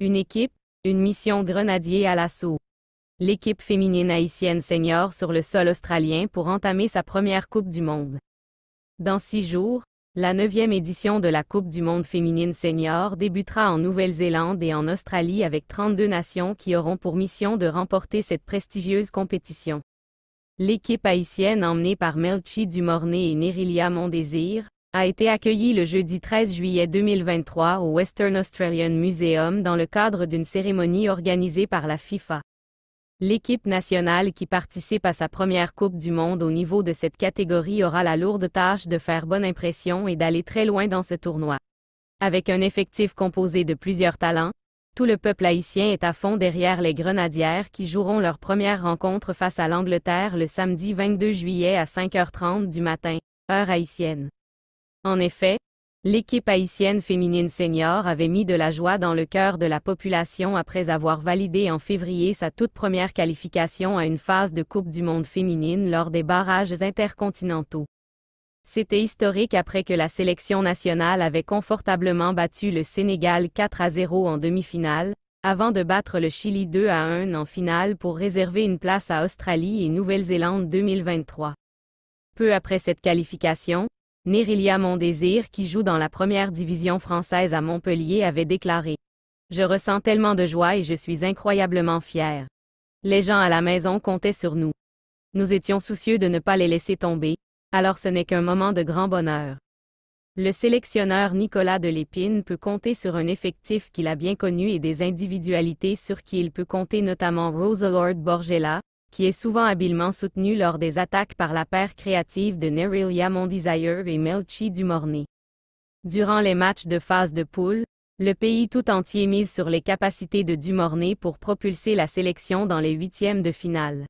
Une équipe, une mission grenadier à l'assaut. L'équipe féminine haïtienne senior sur le sol australien pour entamer sa première Coupe du Monde. Dans six jours, la neuvième édition de la Coupe du Monde féminine senior débutera en Nouvelle-Zélande et en Australie avec 32 nations qui auront pour mission de remporter cette prestigieuse compétition. L'équipe haïtienne emmenée par Melchi Dumornay et Nerilia Mondésir, a été accueilli le jeudi 13 juillet 2023 au Western Australian Museum dans le cadre d'une cérémonie organisée par la FIFA. L'équipe nationale qui participe à sa première Coupe du Monde au niveau de cette catégorie aura la lourde tâche de faire bonne impression et d'aller très loin dans ce tournoi. Avec un effectif composé de plusieurs talents, tout le peuple haïtien est à fond derrière les Grenadières qui joueront leur première rencontre face à l'Angleterre le samedi 22 juillet à 5h30 du matin, heure haïtienne. En effet, l'équipe haïtienne féminine senior avait mis de la joie dans le cœur de la population après avoir validé en février sa toute première qualification à une phase de Coupe du monde féminine lors des barrages intercontinentaux. C'était historique après que la sélection nationale avait confortablement battu le Sénégal 4 à 0 en demi-finale, avant de battre le Chili 2 à 1 en finale pour réserver une place à Australie et Nouvelle-Zélande 2023. Peu après cette qualification, Nérilia Mondésir qui joue dans la première division française à Montpellier avait déclaré Je ressens tellement de joie et je suis incroyablement fière. Les gens à la maison comptaient sur nous. Nous étions soucieux de ne pas les laisser tomber, alors ce n'est qu'un moment de grand bonheur. Le sélectionneur Nicolas l'Épine peut compter sur un effectif qu'il a bien connu et des individualités sur qui il peut compter notamment Rosalord Borgella, qui est souvent habilement soutenue lors des attaques par la paire créative de Neryl Mondizayer et Melchi Dumornay. Durant les matchs de phase de poule, le pays tout entier mise sur les capacités de Dumornay pour propulser la sélection dans les huitièmes de finale.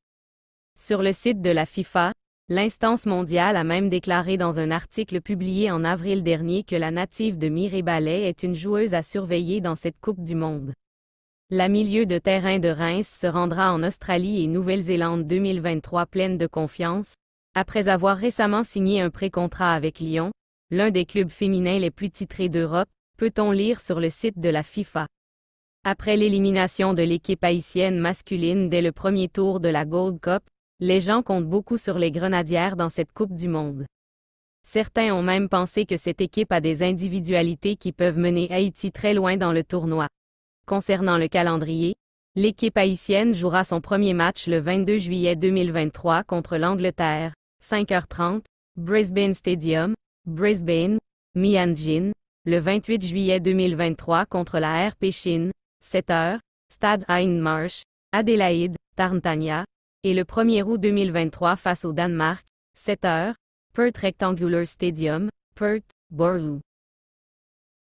Sur le site de la FIFA, l'instance mondiale a même déclaré dans un article publié en avril dernier que la native de Ballet est une joueuse à surveiller dans cette Coupe du Monde. La milieu de terrain de Reims se rendra en Australie et Nouvelle-Zélande 2023 pleine de confiance, après avoir récemment signé un pré-contrat avec Lyon, l'un des clubs féminins les plus titrés d'Europe, peut-on lire sur le site de la FIFA. Après l'élimination de l'équipe haïtienne masculine dès le premier tour de la Gold Cup, les gens comptent beaucoup sur les Grenadières dans cette Coupe du Monde. Certains ont même pensé que cette équipe a des individualités qui peuvent mener Haïti très loin dans le tournoi. Concernant le calendrier, l'équipe haïtienne jouera son premier match le 22 juillet 2023 contre l'Angleterre, 5h30, Brisbane Stadium, Brisbane, Mianjin, le 28 juillet 2023 contre la RP Chine, 7h, Stade Hindmarsh, Adélaïde, Tarntania, et le 1er août 2023 face au Danemark, 7h, Perth Rectangular Stadium, Perth, Borloo.